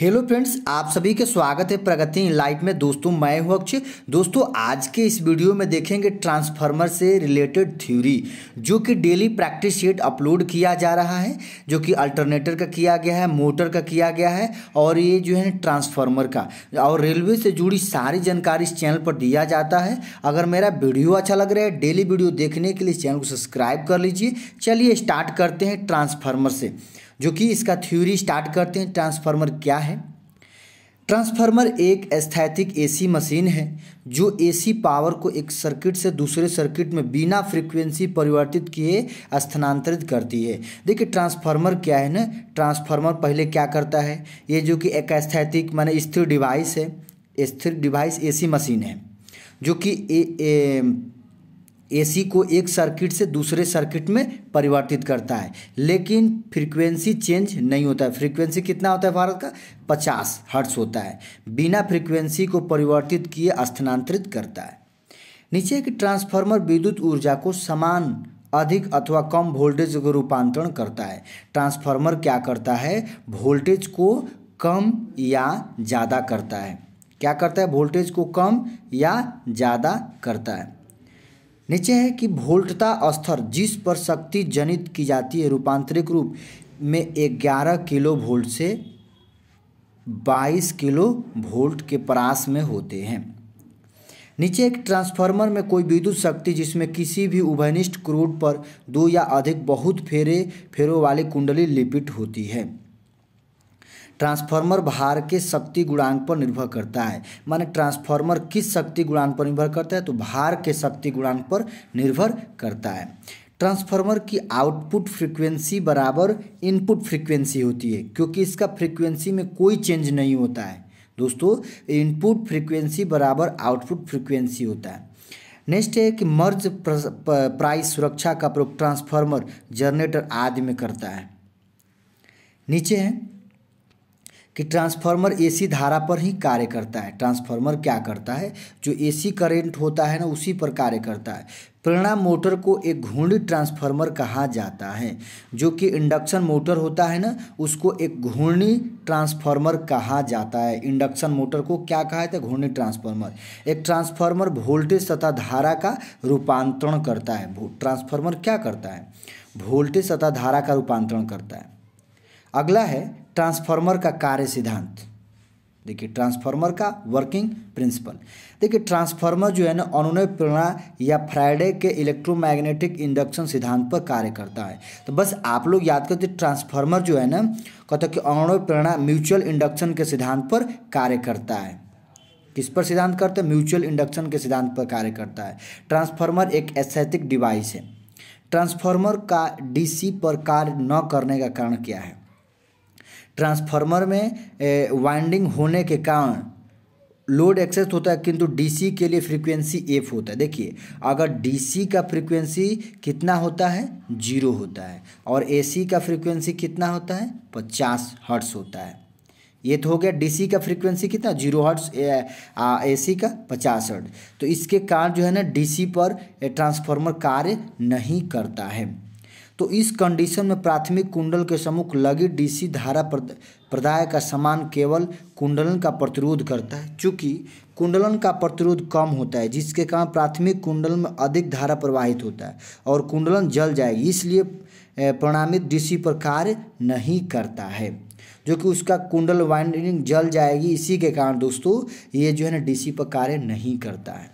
hello friends आप सभी के स्वागत है प्रगति इन लाइफ में दोस्तों मैं हूं अक्षय दोस्तों आज के इस वीडियो में देखेंगे ट्रांसफार्मर से रिलेटेड थ्योरी जो कि डेली प्रैक्टिस शीट अपलोड किया जा रहा है जो कि अल्टरनेटर का किया गया है मोटर का किया गया है और ये जो है ट्रांसफार्मर का और रेलवे से जुड़ी सारी जानकारी इस चैनल पर दिया जाता है अगर मेरा वीडियो अच्छा लग रहा है डेली वीडियो देखने के लिए चैनल को सब्सक्राइब कर लीजिए चलिए स्टार्ट करते हैं ट्रांसफार्मर से जो कि इसका थ्योरी स्टार्ट करते हैं ट्रांसफार्मर क्या है ट्रांसफार्मर एक स्थैतिक एसी मशीन है जो एसी पावर को एक सर्किट से दूसरे सर्किट में बिना फ्रीक्वेंसी परिवर्तित किए स्थानांतरित करती है देखिए ट्रांसफार्मर क्या है ना ट्रांसफार्मर पहले क्या करता है ये जो कि एक स्थैतिक माने स्थिर डिवाइस है स्थिर डिवाइस एसी मशीन है जो कि एसी को एक सर्किट से दूसरे सर्किट में परिवर्तित करता है लेकिन फ्रीक्वेंसी चेंज नहीं होता है फ्रीक्वेंसी कितना होता है भारत का पचास हर्ट्स होता है बिना फ्रीक्वेंसी को परिवर्तित किए स्थानांतरित करता है नीचे एक ट्रांसफार्मर विद्युत ऊर्जा को समान अधिक अथवा कम वोल्टेज को रूपांतरण करता है ट्रांसफार्मर क्या करता है वोल्टेज को कम या ज़्यादा करता है क्या करता है वोल्टेज को कम या ज़्यादा करता है नीचे है कि भोल्टता स्तर जिस पर शक्ति जनित की जाती है रूपांतरिक रूप में ग्यारह किलो वोल्ट से बाईस किलो वोल्ट के परास में होते हैं नीचे एक ट्रांसफार्मर में कोई विद्युत शक्ति जिसमें किसी भी उभयनिष्ठ क्रूड पर दो या अधिक बहुत फेरे फेरों वाली कुंडली लिपिट होती है ट्रांसफार्मर भार के शक्ति गुणांक पर निर्भर करता है माने ट्रांसफार्मर किस शक्ति गुणांक पर निर्भर करता है तो भार के शक्ति गुणांक पर निर्भर करता है ट्रांसफार्मर की आउटपुट फ्रीक्वेंसी बराबर इनपुट फ्रीक्वेंसी होती है क्योंकि इसका फ्रीक्वेंसी में कोई चेंज नहीं होता है दोस्तों इनपुट फ्रीक्वेंसी बराबर आउटपुट फ्रीक्वेंसी होता है नेक्स्ट है कि मर्ज प्राइस सुरक्षा का प्रयोग ट्रांसफार्मर जनरेटर आदि में करता है नीचे है कि ट्रांसफार्मर एसी धारा पर ही कार्य करता है ट्रांसफार्मर क्या करता है जो एसी करंट होता है ना उसी पर कार्य करता है प्रेरणा मोटर को एक घूर्णी ट्रांसफार्मर कहा जाता है जो कि इंडक्शन मोटर होता है ना उसको एक घूर्णी ट्रांसफार्मर कहा जाता है इंडक्शन मोटर को क्या कहा जाता है घूर्णी ट्रांसफार्मर एक ट्रांसफार्मर वोल्टेज तथा धारा का रूपांतरण करता है ट्रांसफार्मर क्या करता है वोल्टेज तथा धारा का रूपांतरण करता है अगला है ट्रांसफार्मर का कार्य सिद्धांत देखिए ट्रांसफार्मर का वर्किंग प्रिंसिपल देखिए ट्रांसफार्मर जो है ना अनुनय प्रेरणा या फ्राइडे के इलेक्ट्रोमैग्नेटिक इंडक्शन सिद्धांत पर कार्य करता है तो बस आप लोग याद करते ट्रांसफार्मर जो है ना कहते कि अनुनय प्रेरणा म्यूचुअल इंडक्शन के सिद्धांत पर कार्य करता है किस पर सिद्धांत करते हैं म्यूचुअल इंडक्शन के सिद्धांत पर कार्य करता है ट्रांसफार्मर एक एस्थेटिक डिवाइस है ट्रांसफार्मर का डीसी पर कार्य न करने का कारण क्या है ट्रांसफार्मर में वाइंडिंग होने के कारण लोड एक्सेस होता है किंतु डीसी के लिए फ्रीक्वेंसी एफ होता है देखिए अगर डीसी का फ्रीक्वेंसी कितना होता है जीरो होता है और एसी का फ्रीक्वेंसी कितना होता है पचास हर्ट्स होता है ये तो हो गया डीसी का फ्रीक्वेंसी कितना जीरो हर्ट्स एसी का पचास हर्ट्स तो इसके कारण जो है ना डीसी पर ट्रांसफार्मर कार्य नहीं करता है तो इस कंडीशन में प्राथमिक कुंडल के सम्मुख लगी डीसी धारा प्रदाय का समान केवल कुंडलन का प्रतिरोध करता है चूँकि कुंडलन का प्रतिरोध कम होता है जिसके कारण प्राथमिक कुंडल में अधिक धारा प्रवाहित होता है और कुंडलन जल जाएगी इसलिए प्रणामित डीसी पर कार्य नहीं करता है जो कि उसका कुंडल वाइंडिंग जल जाएगी इसी के कारण दोस्तों ये जो है ना डीसी पर कार्य नहीं करता है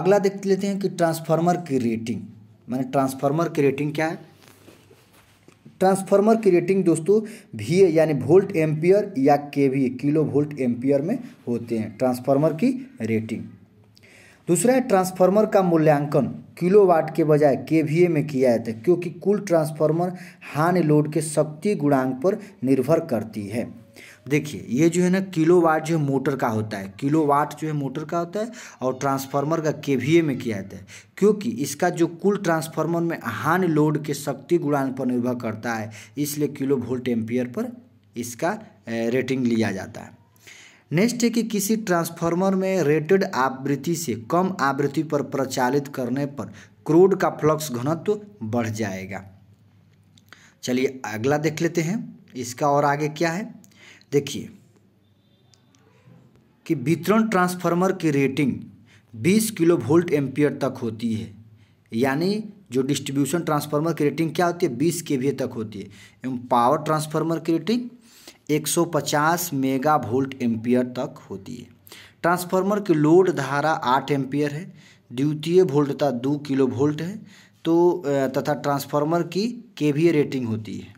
अगला देख लेते हैं कि ट्रांसफार्मर की रेटिंग मैंने ट्रांसफार्मर की रेटिंग क्या है ट्रांसफार्मर की रेटिंग दोस्तों भी यानी वोल्ट एम्पियर या के वी किलो वोल्ट एम्पियर में होते हैं ट्रांसफार्मर की रेटिंग दूसरा है ट्रांसफार्मर का मूल्यांकन किलोवाट के बजाय ए में किया जाता है क्योंकि कुल ट्रांसफार्मर हान लोड के शक्ति गुणांक पर निर्भर करती है देखिए ये जो है ना किलो वाट जो है मोटर का होता है किलो वाट जो है मोटर का होता है और ट्रांसफार्मर का केवीए में किया जाता है क्योंकि इसका जो कुल ट्रांसफार्मर में हान लोड के शक्ति गुणान पर निर्भर करता है इसलिए किलो वोल्ट एम्पियर पर इसका रेटिंग लिया जाता है नेक्स्ट है कि किसी ट्रांसफार्मर में रेटेड आवृत्ति से कम आवृत्ति पर प्रचालित करने पर क्रोड का फ्लक्स घनत्व बढ़ जाएगा चलिए अगला देख लेते हैं इसका और आगे क्या है देखिए कि वितरण ट्रांसफार्मर की रेटिंग 20 किलो वोल्ट एम्पियर तक होती है यानी जो डिस्ट्रीब्यूशन ट्रांसफार्मर की रेटिंग क्या होती है 20 के वी तक होती है एवं पावर ट्रांसफार्मर की रेटिंग 150 मेगा वोल्ट एम्पियर तक होती है ट्रांसफार्मर की लोड धारा 8 एम्पियर है द्वितीय वोल्टता दो किलो वोल्ट है तो तथा ट्रांसफार्मर की के रेटिंग होती है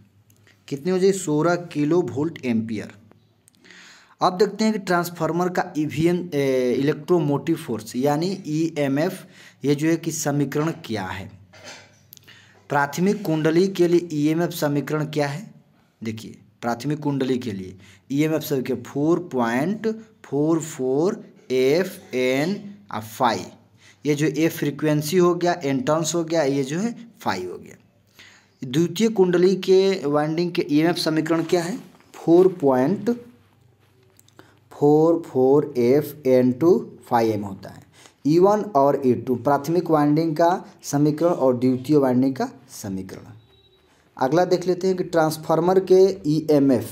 कितनी हो जाए सोलह किलो वोल्ट एम्पियर अब देखते हैं कि ट्रांसफार्मर का ईवीएम इलेक्ट्रोमोटिव फोर्स यानी ईएमएफ ये जो है कि समीकरण क्या है प्राथमिक कुंडली के लिए ईएमएफ समीकरण क्या है देखिए प्राथमिक कुंडली के लिए EMF F four point four four F N और फाइव ये जो ए फ्रीक्वेंसी हो गया एंटर्स हो गया ये जो है फाइव हो गया द्वितीय कुंडली के वाइंडिंग के ई समीकरण क्या है four point four four F N two five M होता है ई e वन और ई e टू प्राथमिक वाइंडिंग का समीकरण और द्वितीय वाइंडिंग का समीकरण अगला देख लेते हैं कि ट्रांसफार्मर के ई एम एफ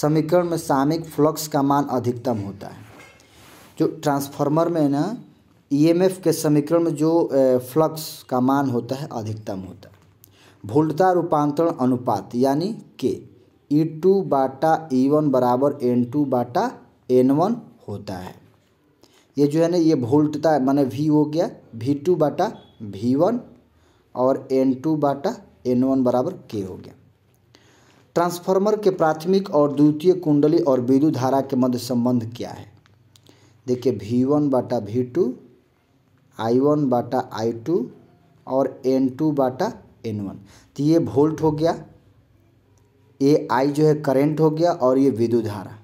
समीकरण में सामयिक फ्लक्स का मान अधिकतम होता है जो ट्रांसफार्मर में ना ई एम एफ के समीकरण में जो फ्लक्स का मान होता है अधिकतम होता है भूलता रूपांतरण अनुपात यानी के ई e टू बाटा ई वन बराबर एन टू बाटा एन वन होता है ये जो है ना ये वोल्टता माने वी हो गया वी टू बाटा वी वन और एन टू बाटा एन वन बराबर के हो गया ट्रांसफार्मर के प्राथमिक और द्वितीय कुंडली और विद्युत धारा के मध्य संबंध क्या है देखिए वी वन बाटा वी टू आई वन बाटा आई टू और एन टू बाटा एन वन तो ये वोल्ट हो गया ये आई जो है करंट हो गया और ये विद्युत धारा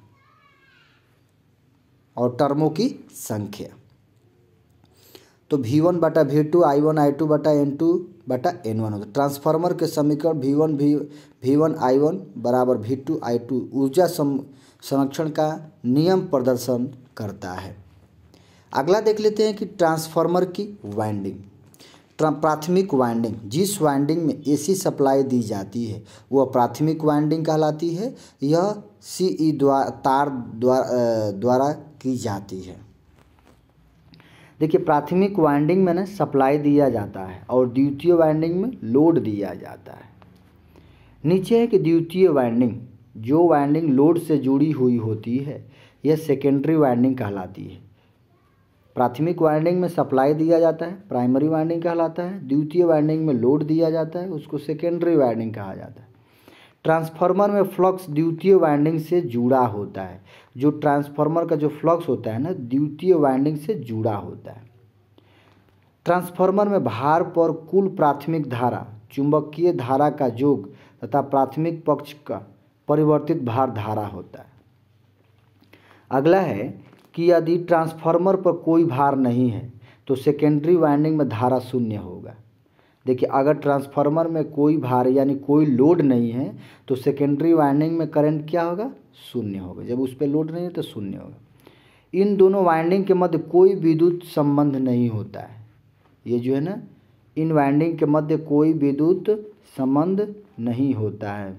और टर्मों की संख्या तो भी वन बटा V two I one I two बटा एन टू बटा एन वन होता है ट्रांसफार्मर के समीकरण भी वन भी भी वन आई वन बराबर भी टू आई टू ऊर्जा संरक्षण का नियम प्रदर्शन करता है अगला देख लेते हैं कि ट्रांसफार्मर की वाइंडिंग प्राथमिक वाइंडिंग जिस वाइंडिंग में एसी सप्लाई दी जाती है वह प्राथमिक वाइंडिंग कहलाती है यह सीई e द्वारा तार द्वारा द्वारा की जाती है देखिए प्राथमिक वाइंडिंग में ना सप्लाई दिया जाता है और द्वितीय वाइंडिंग में लोड दिया जाता है नीचे है कि द्वितीय वाइंडिंग जो वाइंडिंग लोड से जुड़ी हुई होती है यह सेकेंडरी वाइंडिंग कहलाती है प्राथमिक वाइंडिंग में सप्लाई दिया जाता है प्राइमरी वाइंडिंग कहलाता है द्वितीय वाइंडिंग में लोड दिया जाता है उसको सेकेंडरी वाइंडिंग कहा जाता है ट्रांसफार्मर में फ्लक्स द्वितीय वाइंडिंग से जुड़ा होता है जो ट्रांसफार्मर का जो फ्लक्स होता है ना द्वितीय वाइंडिंग से जुड़ा होता है ट्रांसफार्मर में भार पर कुल प्राथमिक धारा चुंबकीय धारा का योग तथा प्राथमिक पक्ष का परिवर्तित भार धारा होता है अगला है कि यदि ट्रांसफार्मर पर कोई भार नहीं है तो सेकेंडरी वाइंडिंग में धारा शून्य होगा देखिए अगर ट्रांसफार्मर में कोई भार यानी कोई लोड नहीं है तो सेकेंडरी वाइंडिंग में करंट क्या होगा शून्य होगा जब उस पर लोड नहीं है तो शून्य होगा इन दोनों वाइंडिंग के मध्य कोई विद्युत संबंध नहीं होता है ये जो है ना इन वाइंडिंग के मध्य कोई विद्युत संबंध नहीं होता है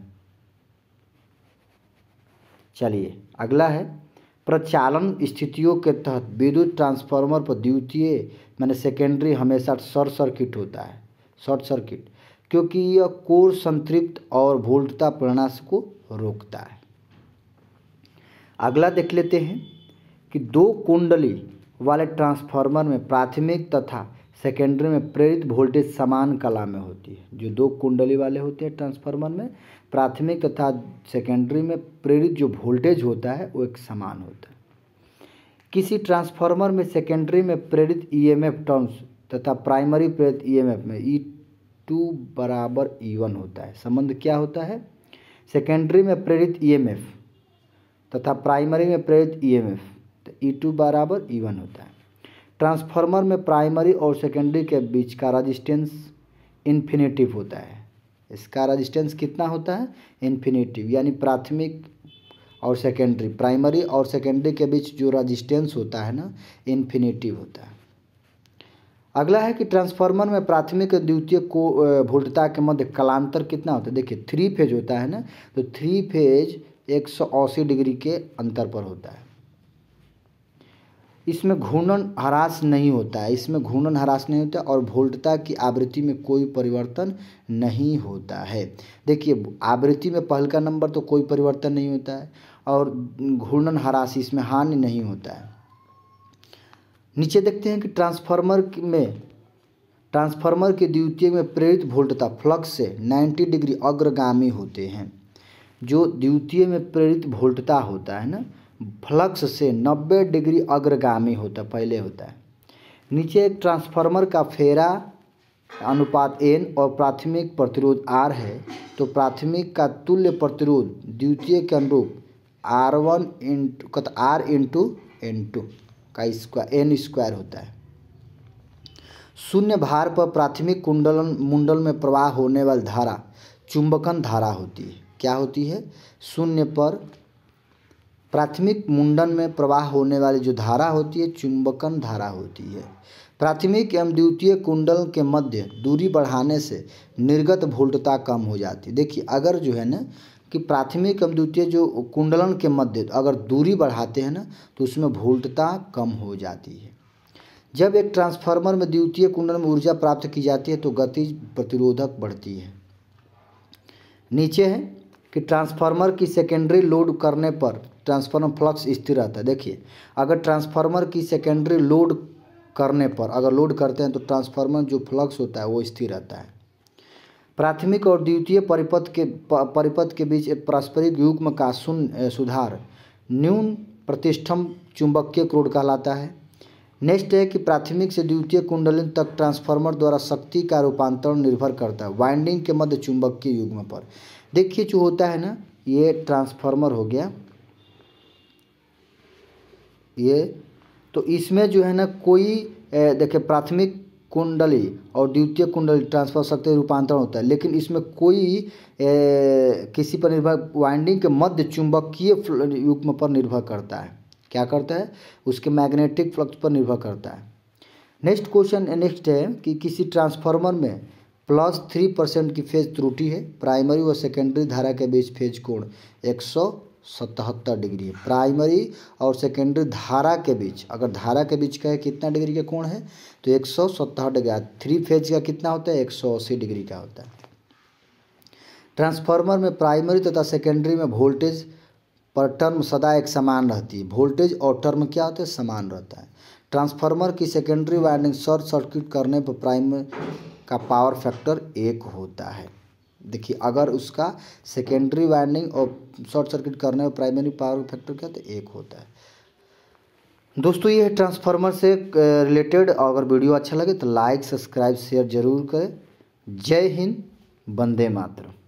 चलिए अगला है प्रचालन स्थितियों के तहत विद्युत ट्रांसफार्मर पर द्वितीय मैंने सेकेंडरी हमेशा शॉर्ट सर्किट होता है शॉर्ट सर्किट क्योंकि यह कोर संतृप्त और वोल्टता प्रणाश को रोकता है अगला देख लेते हैं कि दो कुंडली वाले ट्रांसफार्मर में प्राथमिक तथा सेकेंडरी में प्रेरित वोल्टेज समान कला में होती है जो दो कुंडली वाले होते हैं ट्रांसफार्मर में प्राथमिक तथा सेकेंडरी में प्रेरित जो वोल्टेज होता है वो एक समान होता है किसी ट्रांसफार्मर में सेकेंडरी में प्रेरित ईएमएफ e टर्म्स तथा प्राइमरी प्रेरित ईएमएफ e में ई e टू बराबर ई e वन होता है संबंध क्या होता है सेकेंडरी में प्रेरित ईएमएफ e तथा प्राइमरी में प्रेरित ईएमएफ e तो ई टू बराबर ई वन होता है ट्रांसफार्मर में प्राइमरी और सेकेंडरी के बीच का रजिस्टेंस इन्फिनेटिव होता है इसका रजिस्टेंस कितना होता है इन्फिनेटिव यानी प्राथमिक और सेकेंडरी प्राइमरी और सेकेंडरी के बीच जो रजिस्टेंस होता है ना इन्फिनेटिव होता है अगला है कि ट्रांसफार्मर में प्राथमिक और द्वितीय को भोल्टता के मध्य कलांतर कितना होता है देखिए थ्री फेज होता है ना तो थ्री फेज एक सौ डिग्री के अंतर पर होता है इसमें घूर्णन ह्रास नहीं होता है इसमें घूर्णन ह्रास नहीं होता और भोल्टता की आवृत्ति में कोई परिवर्तन नहीं होता है देखिए आवृत्ति में पहल का नंबर तो कोई परिवर्तन नहीं होता है और घूर्णन ह्रास इसमें हानि नहीं होता है नीचे देखते हैं कि ट्रांसफार्मर में ट्रांसफार्मर के द्वितीय में प्रेरित वोल्ट फ्लक्स से 90 डिग्री अग्रगामी होते हैं जो द्वितीय में प्रेरित वोल्टता होता है ना फ्लक्स से 90 डिग्री अग्रगामी होता पहले होता है नीचे एक ट्रांसफार्मर का फेरा अनुपात एन और प्राथमिक प्रतिरोध आर है तो प्राथमिक का तुल्य प्रतिरोध द्वितीय के अनुरूप R one into R into N two का स्क्वायर एन स्क्वायर होता है शून्य भार पर प्राथमिक कुंडलन मुंडल में प्रवाह होने वाली धारा चुंबकन धारा होती है क्या होती है शून्य पर प्राथमिक मुंडन में प्रवाह होने वाली जो धारा होती है चुंबकन धारा होती है प्राथमिक एवं द्वितीय कुंडल के मध्य दूरी बढ़ाने से निर्गत वोल्टता कम हो जाती है देखिए अगर जो है ना कि प्राथमिक एवं द्वितीय जो कुंडलन के मध्य अगर दूरी बढ़ाते हैं ना तो उसमें वोल्टता कम हो जाती है जब एक ट्रांसफार्मर में द्वितीय कुंडल में ऊर्जा प्राप्त की जाती है तो गति प्रतिरोधक बढ़ती है नीचे है कि ट्रांसफार्मर की सेकेंडरी लोड करने पर ट्रांसफार्मर फ्लक्स स्थिर रहता है देखिए अगर ट्रांसफार्मर की सेकेंडरी लोड करने पर अगर लोड करते हैं तो ट्रांसफार्मर जो फ्लक्स होता है वो स्थिर रहता है प्राथमिक और द्वितीय परिपथ के परिपथ के बीच एक पारस्परिक युग्म का शून्य सुधार न्यून प्रतिष्ठम चुंबकीय क्रोड कहलाता है नेक्स्ट है कि प्राथमिक से द्वितीय कुंडलिन तक ट्रांसफार्मर द्वारा शक्ति का रूपांतरण निर्भर करता है वाइंडिंग के मध्य चुंबकीय युग्म पर देखिए जो होता है ना ये ट्रांसफार्मर हो गया ये तो इसमें जो है ना कोई देखिए प्राथमिक कुंडली और द्वितीय कुंडली ट्रांसफर शक्ति रूपांतरण होता है लेकिन इसमें कोई ए, किसी पर निर्भर वाइंडिंग के मध्य चुंबकीय युग्म पर निर्भर करता है क्या करता है उसके मैग्नेटिक फ्लक्स पर निर्भर करता है नेक्स्ट क्वेश्चन नेक्स्ट है कि किसी ट्रांसफार्मर में प्लस थ्री परसेंट की फेज त्रुटि है प्राइमरी व सेकेंडरी धारा के बीच फेज कोण एक सौ सतहत्तर डिग्री है प्राइमरी और सेकेंडरी धारा के बीच अगर धारा के बीच का है कितना डिग्री का कोण है तो एक सौ सत्तर डिग्री थ्री फेज का कितना होता है एक सौ अस्सी डिग्री का होता है ट्रांसफार्मर में प्राइमरी तथा सेकेंडरी में वोल्टेज पर टर्म सदा एक समान रहती है वोल्टेज और टर्म क्या होता है समान रहता है ट्रांसफार्मर की सेकेंडरी वाइंडिंग शॉर्ट सर्किट करने पर प्राइम का पावर फैक्टर एक होता है देखिए अगर उसका सेकेंडरी वाइंडिंग और शॉर्ट सर्किट करने और प्राइमरी पावर फैक्टर क्या तो एक होता है दोस्तों ये है ट्रांसफार्मर से रिलेटेड अगर वीडियो अच्छा लगे तो लाइक सब्सक्राइब शेयर जरूर करें जय हिंद वंदे मातरम